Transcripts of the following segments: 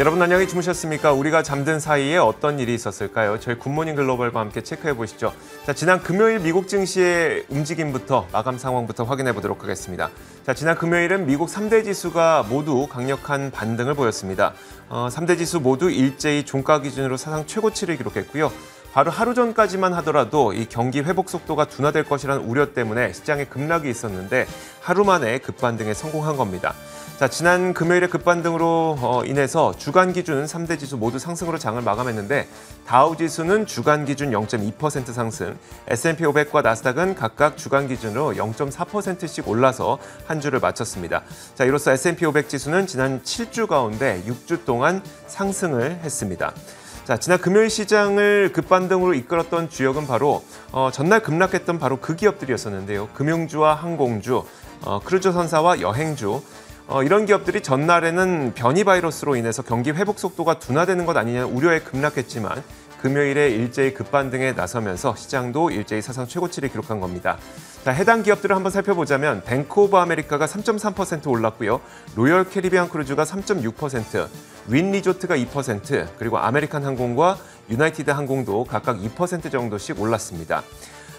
여러분 안녕히 주무셨습니까? 우리가 잠든 사이에 어떤 일이 있었을까요? 저희 굿모닝 글로벌과 함께 체크해 보시죠. 자, 지난 금요일 미국 증시의 움직임부터 마감 상황부터 확인해 보도록 하겠습니다. 자, 지난 금요일은 미국 3대 지수가 모두 강력한 반등을 보였습니다. 어, 3대 지수 모두 일제히 종가 기준으로 사상 최고치를 기록했고요. 바로 하루 전까지만 하더라도 이 경기 회복 속도가 둔화될 것이라는 우려 때문에 시장에 급락이 있었는데 하루 만에 급반등에 성공한 겁니다. 자, 지난 금요일에 급반등으로 어, 인해서 주간 기준 3대 지수 모두 상승으로 장을 마감했는데 다우 지수는 주간 기준 0.2% 상승, S&P 500과 나스닥은 각각 주간 기준으로 0.4%씩 올라서 한 주를 마쳤습니다. 자, 이로써 S&P 500 지수는 지난 7주 가운데 6주 동안 상승을 했습니다. 자, 지난 금요일 시장을 급반등으로 이끌었던 주역은 바로 어, 전날 급락했던 바로 그 기업들이었었는데요. 금융주와 항공주, 어, 크루즈 선사와 여행주, 어, 이런 기업들이 전날에는 변이 바이러스로 인해서 경기 회복 속도가 둔화되는 것 아니냐는 우려에 급락했지만 금요일에 일제히 급반등에 나서면서 시장도 일제히 사상 최고치를 기록한 겁니다. 자, 해당 기업들을 한번 살펴보자면 뱅크 오브 아메리카가 3.3% 올랐고요. 로열 캐리비안 크루즈가 3.6%, 윈 리조트가 2%, 그리고 아메리칸 항공과 유나이티드 항공도 각각 2% 정도씩 올랐습니다.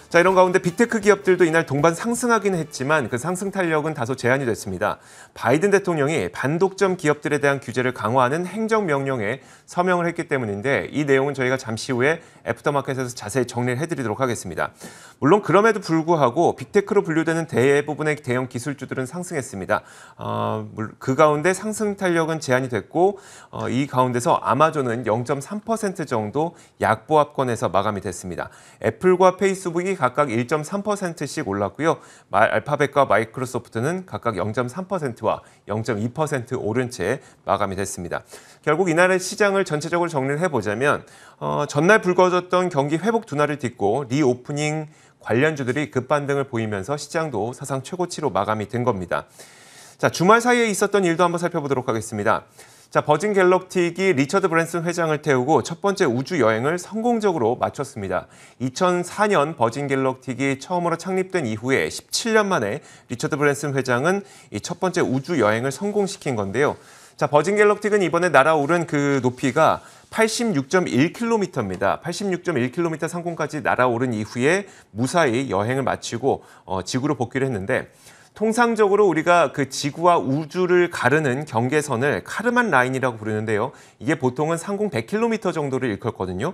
자, 이런 가운데 빅테크 기업들도 이날 동반 상승하긴 했지만 그 상승 탄력은 다소 제한이 됐습니다. 바이든 대통령이 반독점 기업들에 대한 규제를 강화하는 행정명령에 서명을 했기 때문인데 이 내용은 저희가 잠시 후에 애프터마켓에서 자세히 정리를 해드리도록 하겠습니다. 물론 그럼에도 불구하고 빅테크로 분류되는 대부분의 대형 기술주들은 상승했습니다. 어, 그 가운데 상승 탄력은 제한이 됐고 어, 이 가운데서 아마존은 0.3% 정도 약보합권에서 마감이 됐습니다. 애플과 페이스북이 각각 1.3%씩 올랐고요. 말 알파벳과 마이크로소프트는 각각 0.3%와 0.2% 오른 채 마감이 됐습니다. 결국 이날의 시장을 전체적으로 정리를 해보자면 어, 전날 불거졌던 경기 회복 둔화를 딛고 리오프닝 관련주들이 급반등을 보이면서 시장도 사상 최고치로 마감이 된 겁니다. 자, 주말 사이에 있었던 일도 한번 살펴보도록 하겠습니다. 자, 버진 갤럭틱이 리처드 브랜슨 회장을 태우고 첫 번째 우주 여행을 성공적으로 마쳤습니다. 2004년 버진 갤럭틱이 처음으로 창립된 이후에 17년 만에 리처드 브랜슨 회장은 이 첫 번째 우주 여행을 성공시킨 건데요. 자, 버진 갤럭틱은 이번에 날아오른 그 높이가 86.1km입니다. 86.1km 상공까지 날아오른 이후에 무사히 여행을 마치고 어, 지구로 복귀를 했는데 통상적으로 우리가 그 지구와 우주를 가르는 경계선을 카르만 라인이라고 부르는데요. 이게 보통은 상공 100km 정도를 일컫거든요.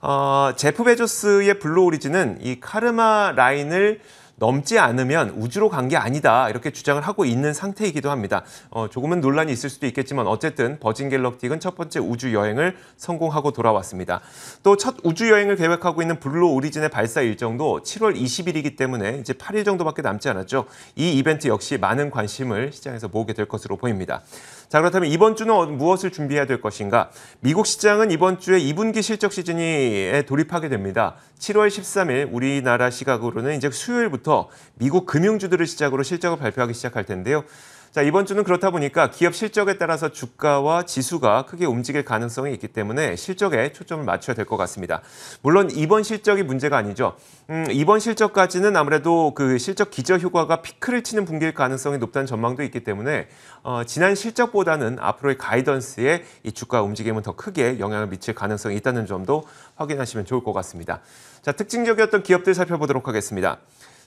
어, 제프 베조스의 블루 오리진은 이 카르마 라인을 넘지 않으면 우주로 간 게 아니다 이렇게 주장을 하고 있는 상태이기도 합니다. 어, 조금은 논란이 있을 수도 있겠지만 어쨌든 버진 갤럭틱은 첫 번째 우주 여행을 성공하고 돌아왔습니다. 또 첫 우주 여행을 계획하고 있는 블루 오리진의 발사 일정도 7월 20일이기 때문에 이제 8일 정도밖에 남지 않았죠. 이 이벤트 역시 많은 관심을 시장에서 모으게 될 것으로 보입니다. 자, 그렇다면 이번 주는 어, 무엇을 준비해야 될 것인가? 미국 시장은 이번 주에 2분기 실적 시즌에 돌입하게 됩니다. 7월 13일 우리나라 시각으로는 이제 수요일부터 미국 금융주들을 시작으로 실적을 발표하기 시작할 텐데요. 자, 이번 주는 그렇다 보니까 기업 실적에 따라서 주가와 지수가 크게 움직일 가능성이 있기 때문에 실적에 초점을 맞춰야 될 것 같습니다. 물론 이번 실적이 문제가 아니죠. 음, 이번 실적까지는 아무래도 그 실적 기저 효과가 피크를 치는 분기일 가능성이 높다는 전망도 있기 때문에 어, 지난 실적보다는 앞으로의 가이던스에 이 주가 움직임은 더 크게 영향을 미칠 가능성이 있다는 점도 확인하시면 좋을 것 같습니다. 자, 특징적이었던 기업들 살펴보도록 하겠습니다.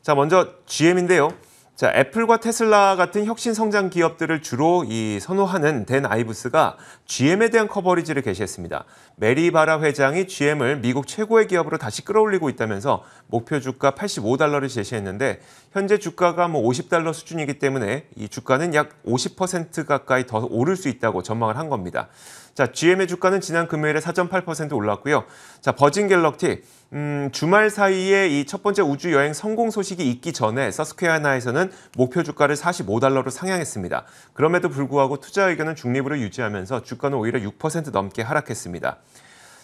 자, 먼저 GM인데요. 자, 애플과 테슬라 같은 혁신 성장 기업들을 주로 이 선호하는 댄 아이브스가 GM에 대한 커버리지를 개시했습니다. 메리 바라 회장이 GM을 미국 최고의 기업으로 다시 끌어올리고 있다면서 목표 주가 85달러를 제시했는데 현재 주가가 뭐 50달러 수준이기 때문에 이 주가는 약 50% 가까이 더 오를 수 있다고 전망을 한 겁니다. 자, GM의 주가는 지난 금요일에 4.8% 올랐고요. 자, 버진 갤럭티 음, 주말 사이에 이 첫 번째 우주 여행 성공 소식이 있기 전에 서스퀘어나에서는 목표 주가를 45달러로 상향했습니다. 그럼에도 불구하고 투자 의견은 중립으로 유지하면서 주가는 오히려 6% 넘게 하락했습니다.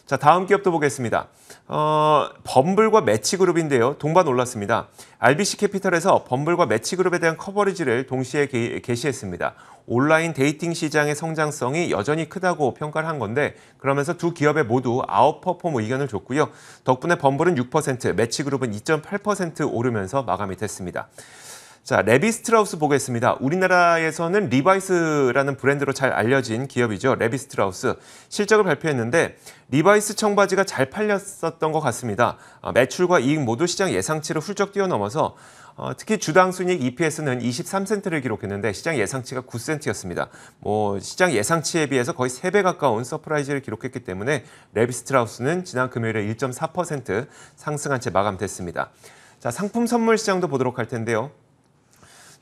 자 다음 기업도 보겠습니다. 어, 범블과 매치그룹인데요. 동반 올랐습니다. RBC 캐피털에서 범블과 매치그룹에 대한 커버리지를 동시에 게, 게시했습니다. 온라인 데이팅 시장의 성장성이 여전히 크다고 평가를 한 건데 그러면서 두 기업에 모두 아웃퍼폼 의견을 줬고요. 덕분에 범블은 6%, 매치그룹은 2.8% 오르면서 마감이 됐습니다. 자, 레비 스트라우스 보겠습니다. 우리나라에서는 리바이스라는 브랜드로 잘 알려진 기업이죠. 레비 스트라우스. 실적을 발표했는데 리바이스 청바지가 잘 팔렸었던 것 같습니다. 어, 매출과 이익 모두 시장 예상치를 훌쩍 뛰어넘어서 어, 특히 주당 순이익 EPS는 23센트를 기록했는데 시장 예상치가 9센트였습니다. 뭐 시장 예상치에 비해서 거의 3배 가까운 서프라이즈를 기록했기 때문에 레비스트라우스는 지난 금요일에 1.4% 상승한 채 마감됐습니다. 자, 상품 선물 시장도 보도록 할 텐데요.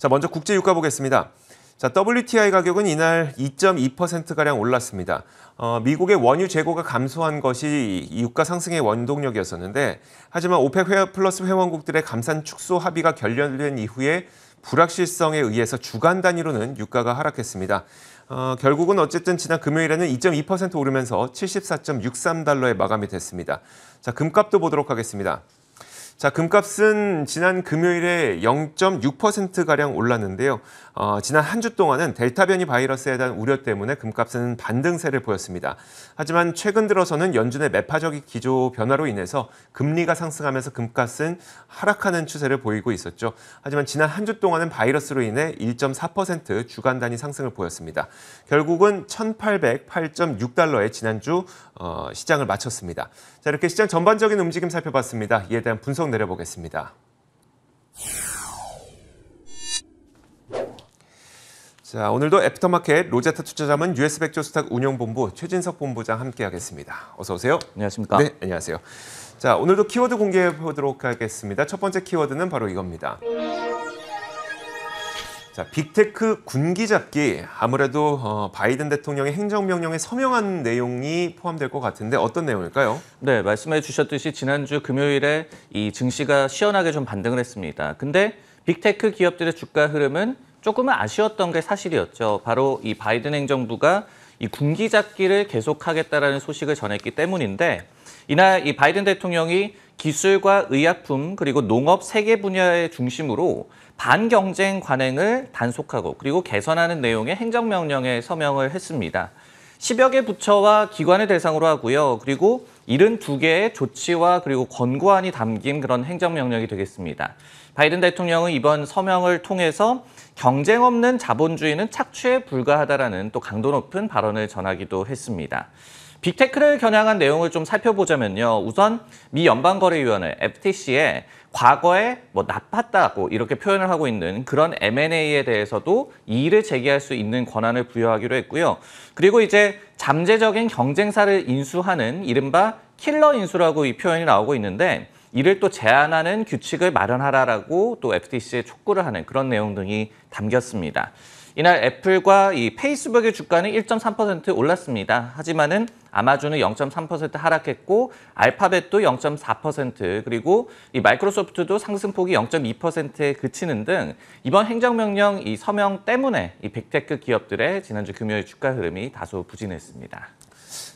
자, 먼저 국제 유가 보겠습니다. 자, WTI 가격은 이날 2.2%가량 올랐습니다. 어, 미국의 원유 재고가 감소한 것이 유가 상승의 원동력이었었는데, 하지만 오펙 회, 플러스 회원국들의 감산 축소 합의가 결렬된 이후에 불확실성에 의해서 주간 단위로는 유가가 하락했습니다. 어, 결국은 어쨌든 지난 금요일에는 2.2% 오르면서 74.63달러에 마감이 됐습니다. 자, 금값도 보도록 하겠습니다. 자, 금값은 지난 금요일에 0.6%가량 올랐는데요. 어, 지난 한 주 동안은 델타 변이 바이러스에 대한 우려 때문에 금값은 반등세를 보였습니다. 하지만 최근 들어서는 연준의 매파적인 기조 변화로 인해서 금리가 상승하면서 금값은 하락하는 추세를 보이고 있었죠. 하지만 지난 한 주 동안은 바이러스로 인해 1.4% 주간 단위 상승을 보였습니다. 결국은 1,808.6달러에 지난주 어, 시장을 마쳤습니다. 자, 이렇게 시장 전반적인 움직임 살펴봤습니다. 이에 대한 분석 계속 내려보겠습니다. 자, 오늘도 애프터마켓 로제타 투자자문 US 백조 스탁 운영본부 최진석 본부장 함께하겠습니다. 어서 오세요. 안녕하십니까? 네, 안녕하세요. 자, 오늘도 키워드 공개해 보도록 하겠습니다. 첫 번째 키워드는 바로 이겁니다. 자, 빅테크 군기 잡기 아무래도 어, 바이든 대통령의 행정명령에 서명한 내용이 포함될 것 같은데 어떤 내용일까요? 네, 말씀해 주셨듯이 지난주 금요일에 이 증시가 시원하게 좀 반등을 했습니다. 근데 빅테크 기업들의 주가 흐름은 조금은 아쉬웠던 게 사실이었죠. 바로 이 바이든 행정부가 이 군기 잡기를 계속하겠다라는 소식을 전했기 때문인데 이날 이 바이든 대통령이 기술과 의약품 그리고 농업 세 개 분야의 중심으로 반경쟁 관행을 단속하고 그리고 개선하는 내용의 행정명령에 서명을 했습니다. 10여 개 부처와 기관을 대상으로 하고요. 그리고 72개의 조치와 그리고 권고안이 담긴 그런 행정명령이 되겠습니다. 바이든 대통령은 이번 서명을 통해서 경쟁 없는 자본주의는 착취에 불과하다라는 또 강도 높은 발언을 전하기도 했습니다. 빅테크를 겨냥한 내용을 좀 살펴보자면요. 우선 미 연방거래위원회 f t c 에 과거에 뭐 나빴다고 이렇게 표현을 하고 있는 그런 M&A에 대해서도 이의를 제기할 수 있는 권한을 부여하기로 했고요. 그리고 이제 잠재적인 경쟁사를 인수하는 이른바 킬러 인수라고 이 표현이 나오고 있는데 이를 또 제한하는 규칙을 마련하라라고 또 FTC에 촉구를 하는 그런 내용 등이 담겼습니다. 이날 애플과 이 페이스북의 주가는 1.3% 올랐습니다. 하지만은 아마존은 0.3% 하락했고 알파벳도 0.4% 그리고 이 마이크로소프트도 상승폭이 0.2%에 그치는 등 이번 행정명령 이 서명 때문에 이 빅테크 기업들의 지난주 금요일 주가 흐름이 다소 부진했습니다.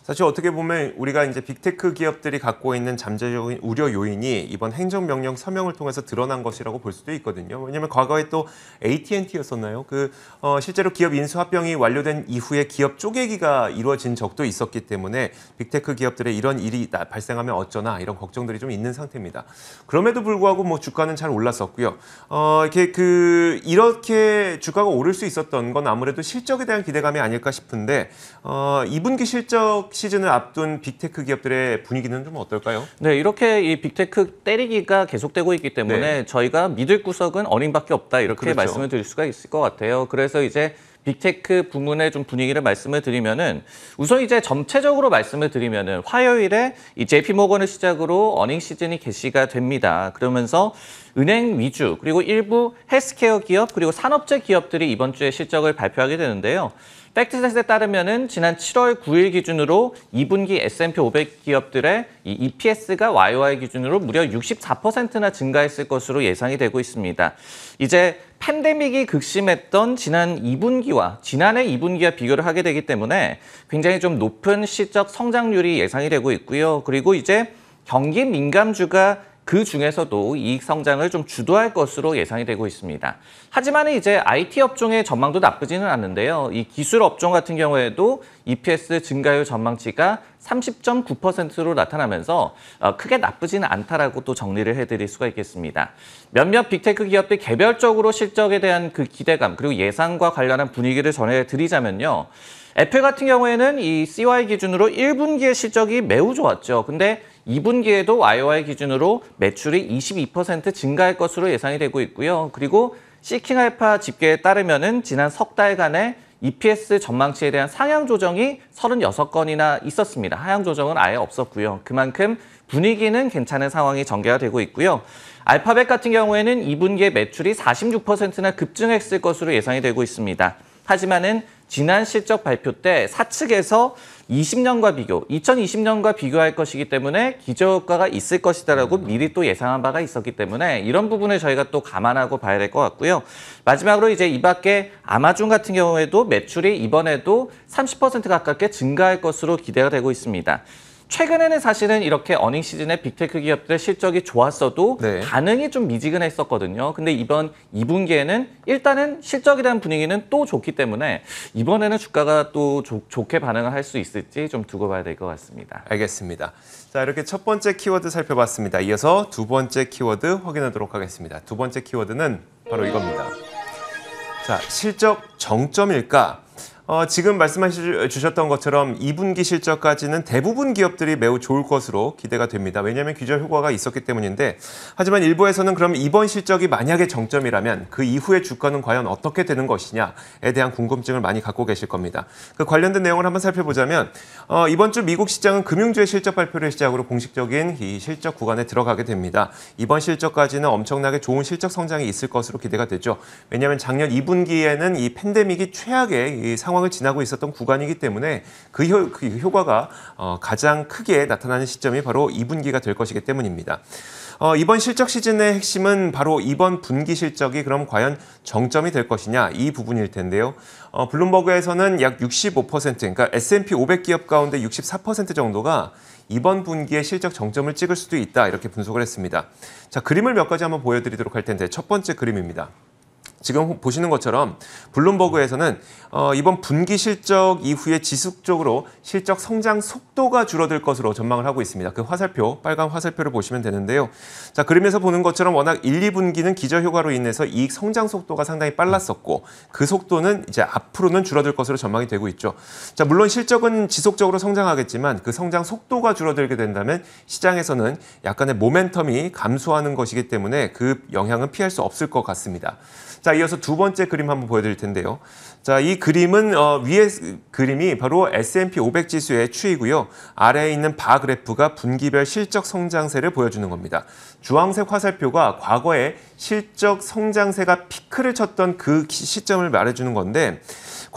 사실 어떻게 보면 우리가 이제 빅테크 기업들이 갖고 있는 잠재적인 우려 요인이 이번 행정명령 서명을 통해서 드러난 것이라고 볼 수도 있거든요. 왜냐하면 과거에 또 AT&T였었나요? 그 어, 실제로 기업 인수 합병이 완료된 이후에 기업 쪼개기가 이루어진 적도 있었기 때문에 빅테크 기업들의 이런 일이 나, 발생하면 어쩌나 이런 걱정들이 좀 있는 상태입니다. 그럼에도 불구하고 뭐 주가는 잘 올랐었고요. 어, 이렇게 그 이렇게 주가가 오를 수 있었던 건 아무래도 실적에 대한 기대감이 아닐까 싶은데 어, 2분기 실적 시즌을 앞둔 빅테크 기업들의 분위기는 좀 어떨까요? 네, 이렇게 이 빅테크 때리기가 계속되고 있기 때문에 네. 저희가 믿을 구석은 어닝밖에 없다 이렇게 그렇죠. 말씀을 드릴 수가 있을 것 같아요. 그래서 이제 빅테크 부문의 좀 분위기를 말씀을 드리면은 우선 이제 전체적으로 말씀을 드리면은 화요일에 이 JP 모건을 시작으로 어닝 시즌이 개시가 됩니다. 그러면서 은행 위주 그리고 일부 헬스케어 기업 그리고 산업재 기업들이 이번 주에 실적을 발표하게 되는데요. 팩트셋에 따르면은 지난 7월 9일 기준으로 2분기 S&P 500 기업들의 EPS가 YOY 기준으로 무려 64%나 증가했을 것으로 예상이 되고 있습니다. 이제 팬데믹이 극심했던 지난 2분기와 지난해 2분기와 비교를 하게 되기 때문에 굉장히 좀 높은 시적 성장률이 예상이 되고 있고요. 그리고 이제 경기 민감주가 그 중에서도 이익 성장을 좀 주도할 것으로 예상이 되고 있습니다. 하지만 이제 IT 업종의 전망도 나쁘지는 않는데요. 이 기술 업종 같은 경우에도 EPS 증가율 전망치가 30.9%로 나타나면서 어, 크게 나쁘지는 않다라고 또 정리를 해드릴 수가 있겠습니다. 몇몇 빅테크 기업들 개별적으로 실적에 대한 그 기대감 그리고 예상과 관련한 분위기를 전해드리자면요. 애플 같은 경우에는 이 CY 기준으로 1분기의 실적이 매우 좋았죠. 근데 2분기에도 YOY 기준으로 매출이 22% 증가할 것으로 예상이 되고 있고요. 그리고 시킹알파 집계에 따르면은 지난 석 달간의 EPS 전망치에 대한 상향 조정이 36건이나 있었습니다. 하향 조정은 아예 없었고요. 그만큼 분위기는 괜찮은 상황이 전개가 되고 있고요. 알파벳 같은 경우에는 2분기에 매출이 46%나 급증했을 것으로 예상이 되고 있습니다. 하지만은 지난 실적 발표 때 사측에서 20년과 비교, 2020년과 비교할 것이기 때문에 기저효과가 있을 것이다라고 미리 또 예상한 바가 있었기 때문에 이런 부분을 저희가 또 감안하고 봐야 될 것 같고요. 마지막으로 이제 이 밖에 아마존 같은 경우에도 매출이 이번에도 30% 가깝게 증가할 것으로 기대가 되고 있습니다. 최근에는 사실은 이렇게 어닝 시즌에 빅테크 기업들 의 실적이 좋았어도 네. 반응이 좀 미지근했었거든요. 근데 이번 2분기에는 일단은 실적에 대한 분위기는 또 좋기 때문에 이번에는 주가가 또 조, 좋게 반응을 할 수 있을지 좀 두고 봐야 될 것 같습니다. 알겠습니다. 자, 이렇게 첫 번째 키워드 살펴봤습니다. 이어서 두 번째 키워드 확인하도록 하겠습니다. 두 번째 키워드는 바로 이겁니다. 자, 실적 정점일까? 어, 지금 말씀하셨던 것처럼 2분기 실적까지는 대부분 기업들이 매우 좋을 것으로 기대가 됩니다. 왜냐하면 규제 효과가 있었기 때문인데 하지만 일부에서는 그럼 이번 실적이 만약에 정점이라면 그 이후의 주가는 과연 어떻게 되는 것이냐에 대한 궁금증을 많이 갖고 계실 겁니다. 그 관련된 내용을 한번 살펴보자면 어, 이번 주 미국 시장은 금융주의 실적 발표를 시작으로 공식적인 이 실적 구간에 들어가게 됩니다. 이번 실적까지는 엄청나게 좋은 실적 성장이 있을 것으로 기대가 되죠. 왜냐하면 작년 2분기에는 이 팬데믹이 최악의 이 상황 상황을 지나고 있었던 구간이기 때문에 그, 효, 그 효과가 어, 가장 크게 나타나는 시점이 바로 2분기가 될 것이기 때문입니다. 어, 이번 실적 시즌의 핵심은 바로 이번 분기 실적이 그럼 과연 정점이 될 것이냐 이 부분일 텐데요. 어, 블룸버그에서는 약 65% 그러니까 S&P 500 기업 가운데 64% 정도가 이번 분기에 실적 정점을 찍을 수도 있다 이렇게 분석을 했습니다. 자 그림을 몇 가지 한번 보여드리도록 할 텐데 첫 번째 그림입니다. 지금 보시는 것처럼 블룸버그에서는 어, 이번 분기 실적 이후에 지속적으로 실적 성장 속도가 줄어들 것으로 전망을 하고 있습니다. 그 화살표, 빨간 화살표를 보시면 되는데요. 자, 그림에서 보는 것처럼 워낙 1, 2분기는 기저효과로 인해서 이익 성장 속도가 상당히 빨랐었고 그 속도는 이제 앞으로는 줄어들 것으로 전망이 되고 있죠. 자, 물론 실적은 지속적으로 성장하겠지만 그 성장 속도가 줄어들게 된다면 시장에서는 약간의 모멘텀이 감소하는 것이기 때문에 그 영향은 피할 수 없을 것 같습니다. 자, 이어서 두 번째 그림 한번 보여드릴 텐데요. 자, 이 그림은 어, 위에 그림이 바로 S&P 500 지수의 추이고요. 아래에 있는 바 그래프가 분기별 실적 성장세를 보여주는 겁니다. 주황색 화살표가 과거에 실적 성장세가 피크를 쳤던 그 시점을 말해주는 건데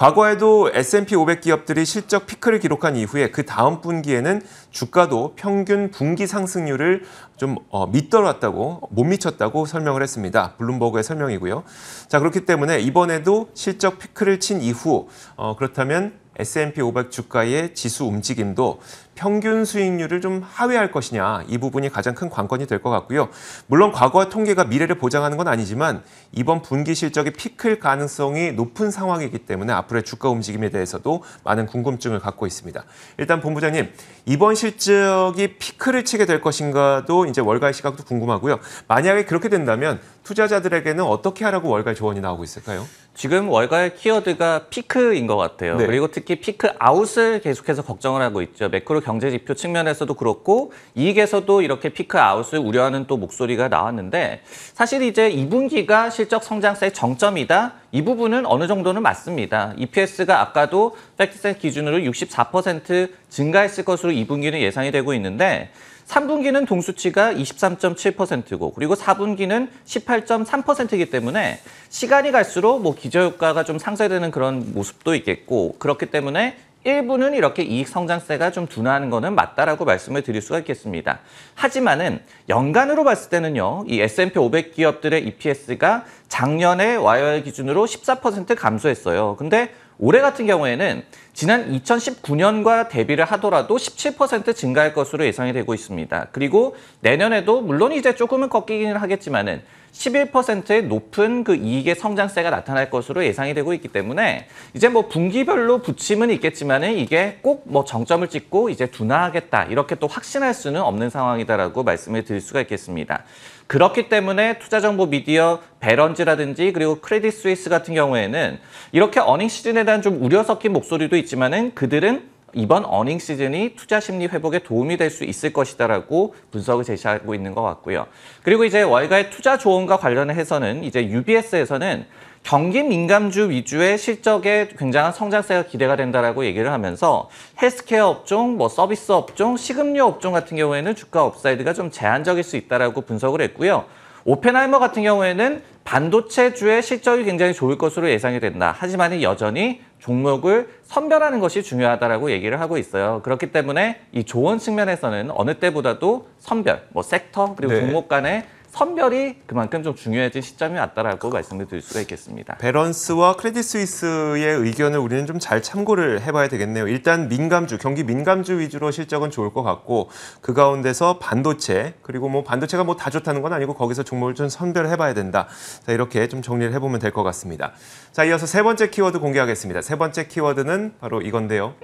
과거에도 S&P 500 기업들이 실적 피크를 기록한 이후에 그 다음 분기에는 주가도 평균 분기 상승률을 좀 어, 밑떨어왔다고못 미쳤다고 설명을 했습니다. 블룸버그의 설명이고요. 자 그렇기 때문에 이번에도 실적 피크를 친 이후 어, 그렇다면 S&P 500 주가의 지수 움직임도 평균 수익률을 좀 하회할 것이냐 이 부분이 가장 큰 관건이 될 것 같고요. 물론 과거와 통계가 미래를 보장하는 건 아니지만 이번 분기 실적이 피클 가능성이 높은 상황이기 때문에 앞으로의 주가 움직임에 대해서도 많은 궁금증을 갖고 있습니다. 일단 본부장님 이번 실적이 피크를 치게 될 것인가도 이제 월가의 시각도 궁금하고요. 만약에 그렇게 된다면 투자자들에게는 어떻게 하라고 월가 조언이 나오고 있을까요? 지금 월가의 키워드가 피크인 것 같아요. 네. 그리고 특히 피크 아웃을 계속해서 걱정을 하고 있죠. 매크로 경제 지표 측면에서도 그렇고 이익에서도 이렇게 피크 아웃을 우려하는 또 목소리가 나왔는데 사실 이제 2분기가 실적 성장세의 정점이다. 이 부분은 어느 정도는 맞습니다. EPS가 아까도 팩트셋 기준으로 64% 증가했을 것으로 2분기는 예상이 되고 있는데 3분기는 동수치가 23.7%고 그리고 4분기는 18.3%이기 때문에 시간이 갈수록 뭐 기저효과가 좀 상쇄되는 그런 모습도 있겠고 그렇기 때문에 일부는 이렇게 이익 성장세가 좀 둔화하는 것은 맞다라고 말씀을 드릴 수가 있겠습니다. 하지만은 연간으로 봤을 때는요. 이 S&P 500 기업들의 EPS가 작년에 YOY 기준으로 14% 감소했어요. 근데 올해 같은 경우에는 지난 2019년과 대비를 하더라도 17% 증가할 것으로 예상이 되고 있습니다. 그리고 내년에도 물론 이제 조금은 꺾이기는 하겠지만은 11%의 높은 그 이익의 성장세가 나타날 것으로 예상이 되고 있기 때문에 이제 뭐 분기별로 부침은 있겠지만은 이게 꼭 뭐 정점을 찍고 이제 둔화하겠다 이렇게 또 확신할 수는 없는 상황이다라고 말씀을 드릴 수가 있겠습니다. 그렇기 때문에 투자정보 미디어 배런지라든지 그리고 크레딧 스위스 같은 경우에는 이렇게 어닝 시즌에 대한 좀 우려 섞인 목소리도 있지만은 그들은 이번 어닝 시즌이 투자 심리 회복에 도움이 될 수 있을 것이다라고 분석을 제시하고 있는 것 같고요. 그리고 이제 월가의 투자 조언과 관련해서는 이제 UBS에서는 경기 민감주 위주의 실적에 굉장한 성장세가 기대가 된다라고 얘기를 하면서 헬스케어 업종, 뭐 서비스 업종, 식음료 업종 같은 경우에는 주가 업사이드가 좀 제한적일 수 있다라고 분석을 했고요. 오펜하이머 같은 경우에는 반도체주의 실적이 굉장히 좋을 것으로 예상이 된다. 하지만 여전히 종목을 선별하는 것이 중요하다라고 얘기를 하고 있어요. 그렇기 때문에 이 조언 측면에서는 어느 때보다도 선별, 뭐 섹터 그리고 네. 종목 간의 선별이 그만큼 좀 중요해진 시점이 왔다라고 말씀을 드릴 수가 있겠습니다. 밸런스와 크레딧 스위스의 의견을 우리는 좀 잘 참고를 해봐야 되겠네요. 일단 민감주, 경기 민감주 위주로 실적은 좋을 것 같고 그 가운데서 반도체 그리고 뭐 반도체가 뭐 다 좋다는 건 아니고 거기서 종목을 좀 선별해봐야 된다. 자 이렇게 좀 정리를 해보면 될 것 같습니다. 자 이어서 세 번째 키워드 공개하겠습니다. 세 번째 키워드는 바로 이건데요.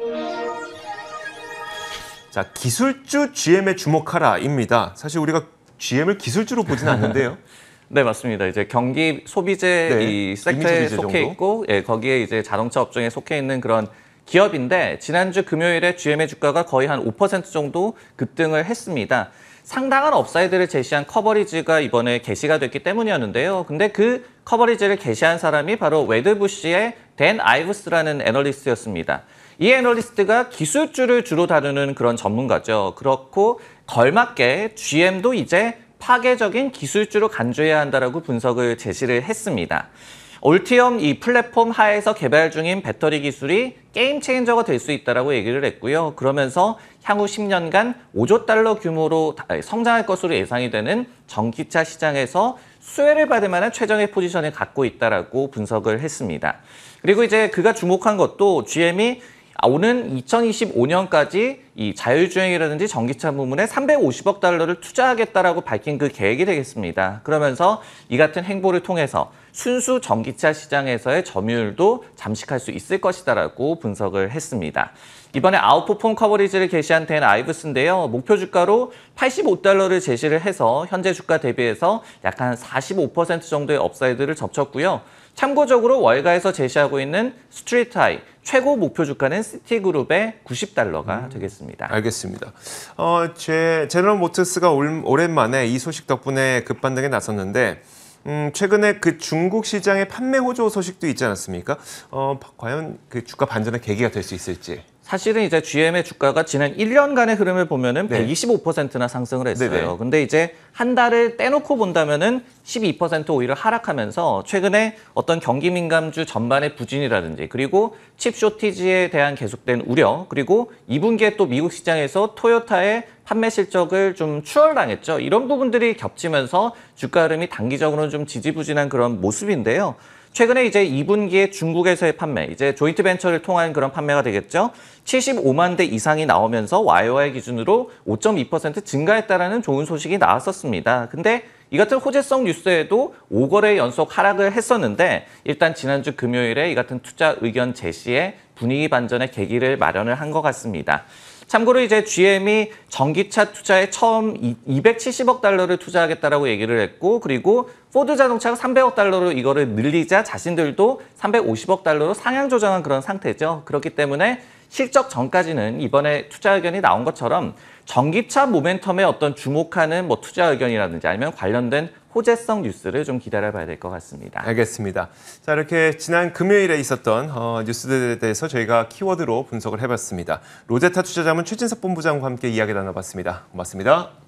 자 기술주 GM에 주목하라입니다. 사실 우리가 GM을 기술주로 보지는 않는데요. 네 맞습니다. 이제 경기 소비재 네, 이 섹터에 속해 정도? 있고 예, 거기에 이제 자동차 업종에 속해 있는 그런 기업인데 지난주 금요일에 GM의 주가가 거의 한 5% 정도 급등을 했습니다. 상당한 업사이드를 제시한 커버리지가 이번에 게시가 됐기 때문이었는데요. 근데 그 커버리지를 게시한 사람이 바로 웨드부시의 댄 아이브스라는 애널리스트였습니다. 이 애널리스트가 기술주를 주로 다루는 그런 전문가죠. 그렇고 걸맞게 GM도 이제 파괴적인 기술주로 간주해야 한다라고 분석을 제시를 했습니다. 올티엄 이 플랫폼 하에서 개발 중인 배터리 기술이 게임 체인저가 될 수 있다라고 얘기를 했고요. 그러면서 향후 10년간 5조 달러 규모로 성장할 것으로 예상이 되는 전기차 시장에서 수혜를 받을 만한 최정의 포지션을 갖고 있다라고 분석을 했습니다. 그리고 이제 그가 주목한 것도 GM이 아, 오는 2025년까지 이 자율주행이라든지 전기차 부문에 350억 달러를 투자하겠다라고 밝힌 그 계획이 되겠습니다. 그러면서 이 같은 행보를 통해서 순수 전기차 시장에서의 점유율도 잠식할 수 있을 것이다라고 분석을 했습니다. 이번에 아웃포폼 커버리지를 게시한 댄 아이브스인데요. 목표 주가로 85달러를 제시를 해서 현재 주가 대비해서 약 한 45% 정도의 업사이드를 접쳤고요. 참고적으로 월가에서 제시하고 있는 스트리트 하이 최고 목표 주가는 시티그룹의 90달러가 음. 되겠습니다. 알겠습니다. 어, 제, 제너럴 모터스가 오랜만에 이 소식 덕분에 급반등에 나섰는데 음, 최근에 그 중국 시장의 판매 호조 소식도 있지 않았습니까? 어, 과연 그 주가 반전의 계기가 될 수 있을지. 사실은 이제 GM의 주가가 지난 1년간의 흐름을 보면은 네. 125%나 상승을 했어요. 네네. 근데 이제 한 달을 떼놓고 본다면은 12% 오히려 하락하면서 최근에 어떤 경기 민감주 전반의 부진이라든지 그리고 칩 쇼티지에 대한 계속된 우려 그리고 2분기에 또 미국 시장에서 토요타의 판매 실적을 좀 추월당했죠. 이런 부분들이 겹치면서 주가 흐름이 단기적으로는 좀 지지부진한 그런 모습인데요. 최근에 이제 2분기에 중국에서의 판매, 이제 조인트 벤처를 통한 그런 판매가 되겠죠. 75만 대 이상이 나오면서 YOY 기준으로 5.2% 증가했다라는 좋은 소식이 나왔었습니다. 근데 이 같은 호재성 뉴스에도 5거래 연속 하락을 했었는데 일단 지난주 금요일에 이 같은 투자 의견 제시에 분위기 반전의 계기를 마련을 한 것 같습니다. 참고로 이제 GM이 전기차 투자에 처음 270억 달러를 투자하겠다라고 얘기를 했고 그리고 포드 자동차가 300억 달러로 이거를 늘리자 자신들도 350억 달러로 상향 조정한 그런 상태죠. 그렇기 때문에 실적 전까지는 이번에 투자 의견이 나온 것처럼 전기차 모멘텀에 어떤 주목하는 뭐 투자 의견이라든지 아니면 관련된 호재성 뉴스를 좀 기다려봐야 될 것 같습니다. 알겠습니다. 자 이렇게 지난 금요일에 있었던 어, 뉴스들에 대해서 저희가 키워드로 분석을 해봤습니다. 로제타 투자자문 최진석 본부장과 함께 이야기 나눠봤습니다. 고맙습니다.